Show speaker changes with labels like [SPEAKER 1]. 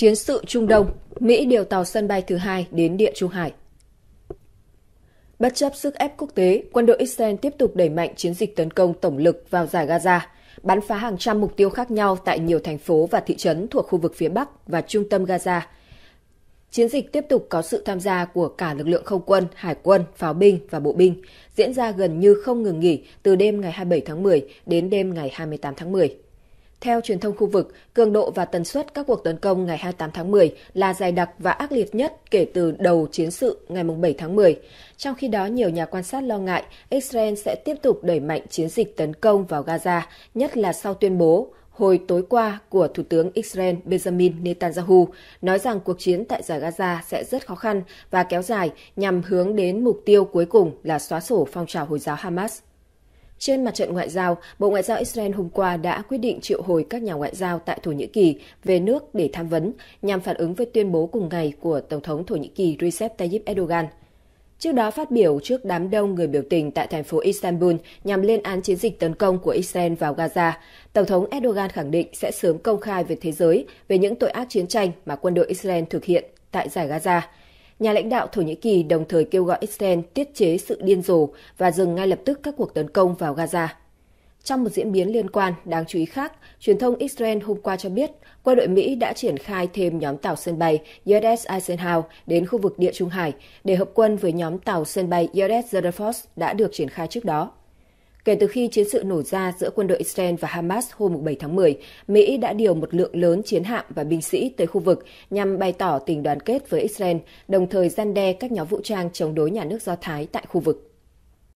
[SPEAKER 1] chiến sự Trung Đông, Mỹ điều tàu sân bay thứ hai đến Địa Trung Hải. Bất chấp sức ép quốc tế, quân đội Israel tiếp tục đẩy mạnh chiến dịch tấn công tổng lực vào giải Gaza, bắn phá hàng trăm mục tiêu khác nhau tại nhiều thành phố và thị trấn thuộc khu vực phía Bắc và trung tâm Gaza. Chiến dịch tiếp tục có sự tham gia của cả lực lượng không quân, hải quân, pháo binh và bộ binh, diễn ra gần như không ngừng nghỉ từ đêm ngày 27 tháng 10 đến đêm ngày 28 tháng 10. Theo truyền thông khu vực, cường độ và tần suất các cuộc tấn công ngày 28 tháng 10 là dài đặc và ác liệt nhất kể từ đầu chiến sự ngày 7 tháng 10. Trong khi đó, nhiều nhà quan sát lo ngại Israel sẽ tiếp tục đẩy mạnh chiến dịch tấn công vào Gaza, nhất là sau tuyên bố hồi tối qua của Thủ tướng Israel Benjamin Netanyahu nói rằng cuộc chiến tại giải Gaza sẽ rất khó khăn và kéo dài nhằm hướng đến mục tiêu cuối cùng là xóa sổ phong trào Hồi giáo Hamas. Trên mặt trận ngoại giao, Bộ Ngoại giao Israel hôm qua đã quyết định triệu hồi các nhà ngoại giao tại Thổ Nhĩ Kỳ về nước để tham vấn, nhằm phản ứng với tuyên bố cùng ngày của Tổng thống Thổ Nhĩ Kỳ Recep Tayyip Erdogan. Trước đó phát biểu trước đám đông người biểu tình tại thành phố Istanbul nhằm lên án chiến dịch tấn công của Israel vào Gaza, Tổng thống Erdogan khẳng định sẽ sớm công khai với thế giới về những tội ác chiến tranh mà quân đội Israel thực hiện tại giải Gaza – nhà lãnh đạo Thổ Nhĩ Kỳ đồng thời kêu gọi Israel tiết chế sự điên rồ và dừng ngay lập tức các cuộc tấn công vào Gaza. Trong một diễn biến liên quan đáng chú ý khác, truyền thông Israel hôm qua cho biết quân đội Mỹ đã triển khai thêm nhóm tàu sân bay USS Eisenhower đến khu vực Địa Trung Hải để hợp quân với nhóm tàu sân bay USS Rutherford đã được triển khai trước đó. Kể từ khi chiến sự nổ ra giữa quân đội Israel và Hamas hôm 7 tháng 10, Mỹ đã điều một lượng lớn chiến hạm và binh sĩ tới khu vực nhằm bày tỏ tình đoàn kết với Israel, đồng thời gian đe các nhóm vũ trang chống đối nhà nước Do Thái tại khu vực.